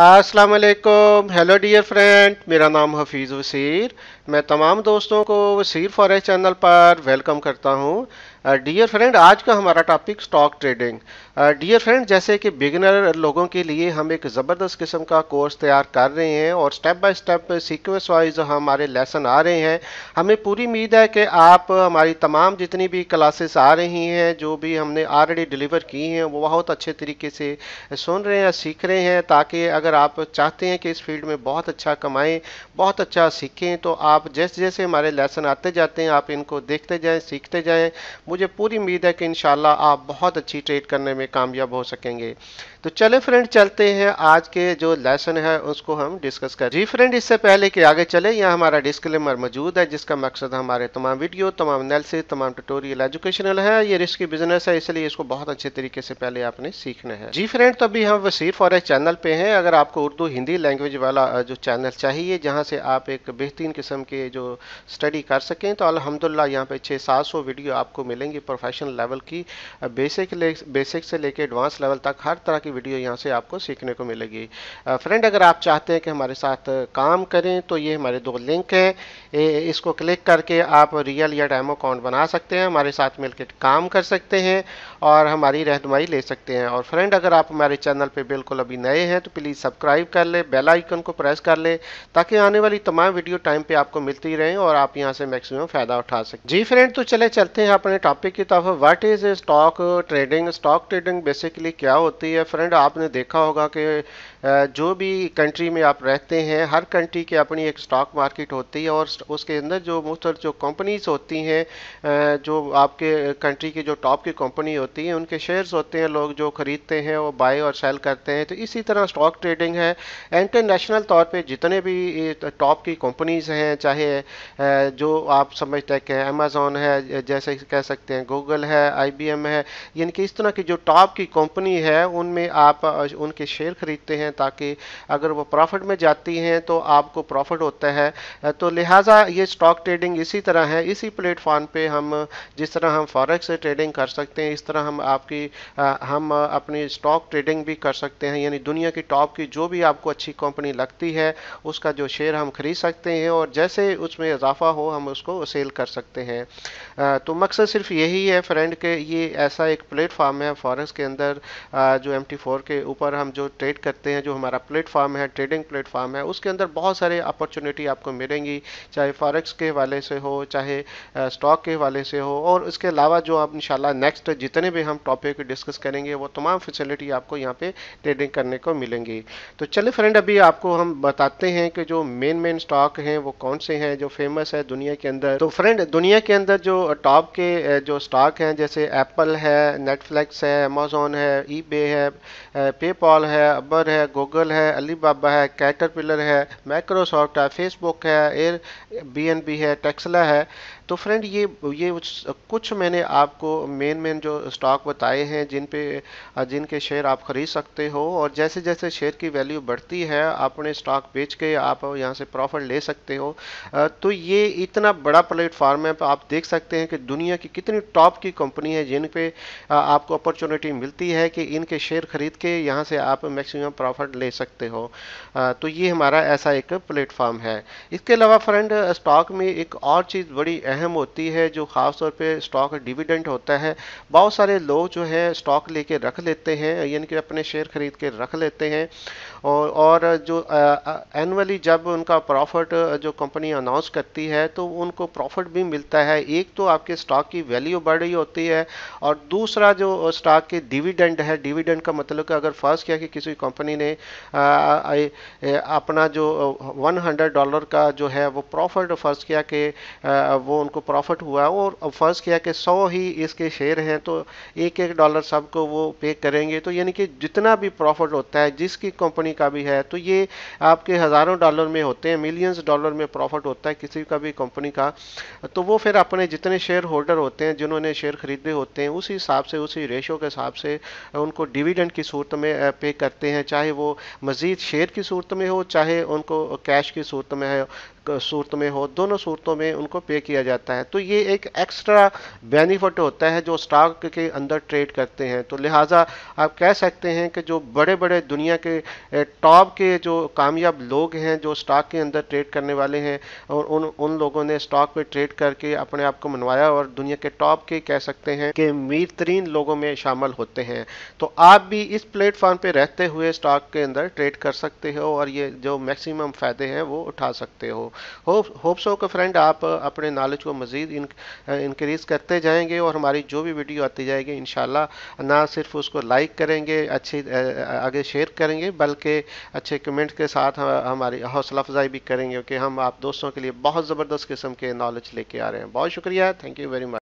Aslam hello dear friend मेरा नाम हफीज़ वसीर मैं तमाम दोस्तों को वसीर फॉरेस्ट चैनल पर वेलकम करता हूँ डियर uh, फ्रेंड आज का हमारा topic stock trading dear friend जैसे कि बिगिनर लोगों के लिए हम एक ज़बरदस्त किस्म का कोर्स तैयार कर रहे हैं और step by step sequence wise हमारे लेसन आ रहे हैं हमें पूरी उम्मीद है कि आप हमारी तमाम जितनी भी क्लासेस आ रही हैं जो भी हमने ऑलरेडी डिलीवर की हैं वो बहुत अच्छे तरीके से सुन रहे हैं सीख रहे हैं ताकि अगर आप चाहते हैं कि इस फील्ड में बहुत अच्छा कमाएँ बहुत अच्छा सीखें तो आप जैसे जैसे हमारे लेसन आते जाते हैं आप इनको देखते जाएँ सीखते जाएँ मुझे पूरी उम्मीद है कि इन आप बहुत अच्छी ट्रेड करने में कामयाब हो सकेंगे तो चले फ्रेंड चलते हैं आज के जो लेसन है उसको हम डिस्कस कर जी फ्रेंड इससे पहले कि आगे चले यहाँ हमारा डिस्क्लेमर मौजूद है जिसका मकसद हमारे तमाम वीडियो तमाम एनालिसिस तमाम ट्यूटोरियल एजुकेशनल है ये रिस्की बिजनेस है इसलिए इसको बहुत अच्छे तरीके से पहले आपने सीखना है जी फ्रेंड तो अभी हम वसीर फॉरेक्स चैनल पे हैं अगर आपको उर्दू हिंदी लैंग्वेज वाला जो चैनल चाहिए जहाँ से आप एक बेहतरीन किस्म के जो स्टडी कर सकें तो अलहमदुल्ला यहाँ पे छः सात वीडियो आपको मिले मिलेंगी प्रोफेशनल लेवल की बेसिक ले बेसिक से लेके एडवांस लेवल तक हर तरह की वीडियो यहाँ से आपको सीखने को मिलेगी फ्रेंड अगर आप चाहते हैं कि हमारे साथ काम करें तो ये हमारे दो लिंक हैं इसको क्लिक करके आप रियल या डैमो अकाउंट बना सकते हैं हमारे साथ मिलकर काम कर सकते हैं और हमारी रहनमाई ले सकते हैं और फ्रेंड अगर आप हमारे चैनल पर बिल्कुल अभी नए हैं तो प्लीज़ सब्सक्राइब कर लें बेल आइकन को प्रेस कर लें ताकि आने वाली तमाम वीडियो टाइम पे आपको मिलती रहें और आप यहां से मैक्सिमम फ़ायदा उठा सकें जी फ्रेंड तो चले चलते हैं अपने टॉप टॉपिक की तरफ what is stock trading stock trading basically क्या होती है फ्रेंड आपने देखा होगा कि जो भी कंट्री में आप रहते हैं हर कंट्री की अपनी एक स्टॉक मार्केट होती है और उसके अंदर जो मुख्तर जो कंपनीज होती हैं जो आपके कंट्री की जो टॉप की कंपनी होती है उनके शेयर्स होते हैं लोग जो ख़रीदते हैं वो बाय और सेल करते हैं तो इसी तरह स्टॉक ट्रेडिंग है इंटरनेशनल तौर पर जितने भी टॉप की कंपनीज़ हैं चाहे जो आप समझते हैं कि अमेज़ोन है जैसे कह सकते सकते हैं गूगल है आईबीएम है यानी कि इस तरह की जो टॉप की कंपनी है उनमें आप उनके शेयर खरीदते हैं ताकि अगर वो प्रॉफिट में जाती हैं तो आपको प्रॉफिट होता है तो लिहाजा ये स्टॉक ट्रेडिंग इसी तरह है इसी प्लेटफॉर्म पे हम जिस तरह हम फॉरेक्स ट्रेडिंग कर सकते हैं इस तरह हम आपकी हम अपनी स्टॉक ट्रेडिंग भी कर सकते हैं यानी दुनिया की टॉप की जो भी आपको अच्छी कंपनी लगती है उसका जो शेयर हम खरीद सकते हैं और जैसे उसमें इजाफा हो हम उसको सेल कर सकते हैं तो मकसद सिर्फ यही है फ्रेंड के ये ऐसा एक प्लेटफॉर्म है फॉरेक्स के अंदर जो एम के ऊपर हम जो ट्रेड करते हैं जो हमारा प्लेटफॉर्म है ट्रेडिंग प्लेटफॉर्म है उसके अंदर बहुत सारे अपॉर्चुनिटी आपको मिलेंगी चाहे फॉरेक्स के हवाले से हो चाहे स्टॉक के हवाले से हो और इसके अलावा जो आप इंशाल्लाह नेक्स्ट जितने भी हम टॉपिक डिस्कस करेंगे वो तमाम फैसिलिटी आपको यहाँ पे ट्रेडिंग करने को मिलेंगी तो चले फ्रेंड अभी आपको हम बताते हैं कि जो मेन मेन स्टॉक हैं वो कौन से हैं जो फेमस है दुनिया के अंदर तो फ्रेंड दुनिया के अंदर जो टॉप के जो स्टॉक हैं जैसे एप्पल है नेटफ्लिक्स है अमेजोन है ईबे है पेपॉल है अबर है गूगल है अलीबाबा है कैटरपिलर है माइक्रोसॉफ्ट है फेसबुक है एयर बी है टेक्सला है तो फ्रेंड ये ये कुछ मैंने आपको मेन मेन जो स्टॉक बताए हैं जिन पे जिनके शेयर आप ख़रीद सकते हो और जैसे जैसे शेयर की वैल्यू बढ़ती है अपने स्टॉक बेच के आप यहाँ से प्रॉफिट ले सकते हो तो ये इतना बड़ा प्लेटफॉर्म है आप देख सकते हैं कि दुनिया की कितनी टॉप की कंपनी है जिन पे आपको अपॉर्चुनिटी मिलती है कि इनके शेयर खरीद के यहाँ से आप मैक्सिमम प्रॉफिट ले सकते हो तो ये हमारा ऐसा एक प्लेटफॉर्म है इसके अलावा फ्रेंड स्टॉक में एक और चीज़ बड़ी अहम होती है जो ख़ासतौर पर स्टॉक डिविडेंट होता है बहुत सारे लोग जो है स्टॉक लेके रख लेते हैं यानी कि अपने शेयर खरीद के रख लेते हैं और, और जो एनुअली जब उनका प्रॉफिट जो कंपनी अनाउंस करती है तो उनको प्रॉफिट भी मिलता है एक तो आपके स्टॉक की वैल्यू बढ़ रही होती है और दूसरा जो स्टॉक के डिविडेंड है डिविडेंड का मतलब कि अगर फर्ज किया कि किसी कंपनी ने अपना जो 100 डॉलर का जो है वो प्रॉफिट फर्ज किया कि वो उनको प्रॉफिट हुआ और फर्ज किया कि 100 ही इसके शेयर हैं तो एक एक डॉलर सबको वो पे करेंगे तो यानी कि जितना भी प्रॉफिट होता है जिसकी कंपनी का भी है तो ये आपके हज़ारों डॉलर में होते हैं मिलियंस डॉलर में प्रॉफिट होता है किसी का भी कंपनी का तो वो फिर अपने जितने शेयर होल्डर होते होते हैं जिन्होंने शेयर खरीदे होते हैं उसी हिसाब से उसी रेशो के हिसाब से उनको डिविडेंड की सूरत में पे करते हैं चाहे वो मज़ीद शेयर की सूरत में हो चाहे उनको कैश की सूरत में है सूरत में हो दोनों सूरतों में उनको पे किया जाता है तो ये एक एक्स्ट्रा बेनिफिट होता है जो स्टॉक के अंदर ट्रेड करते हैं तो लिहाजा आप कह सकते हैं कि जो बड़े बड़े दुनिया के टॉप के जो कामयाब लोग हैं जो स्टॉक के अंदर ट्रेड करने वाले हैं और उन उन लोगों ने स्टॉक पे ट्रेड करके अपने आप को मनवाया और दुनिया के टॉप के कह सकते हैं कि मीर तरीन लोगों में शामिल होते हैं तो आप भी इस प्लेटफॉर्म पर रहते हुए स्टॉक के अंदर ट्रेड कर सकते हो और ये जो मैक्सिमम फ़ायदे हैं वो उठा सकते हो होप सो के फ्रेंड आप अपने नॉलेज को मज़ीद इंक्रीज़ करते जाएंगे और हमारी जो भी वीडियो आती जाएगी इन ना सिर्फ उसको लाइक करेंगे अच्छी आगे शेयर करेंगे बल्कि अच्छे कमेंट के साथ हमारी हौसला अफजाई भी करेंगे कि हम आप दोस्तों के लिए बहुत ज़बरदस्त किस्म के नॉलेज लेके आ रहे हैं बहुत शुक्रिया थैंक यू वेरी मच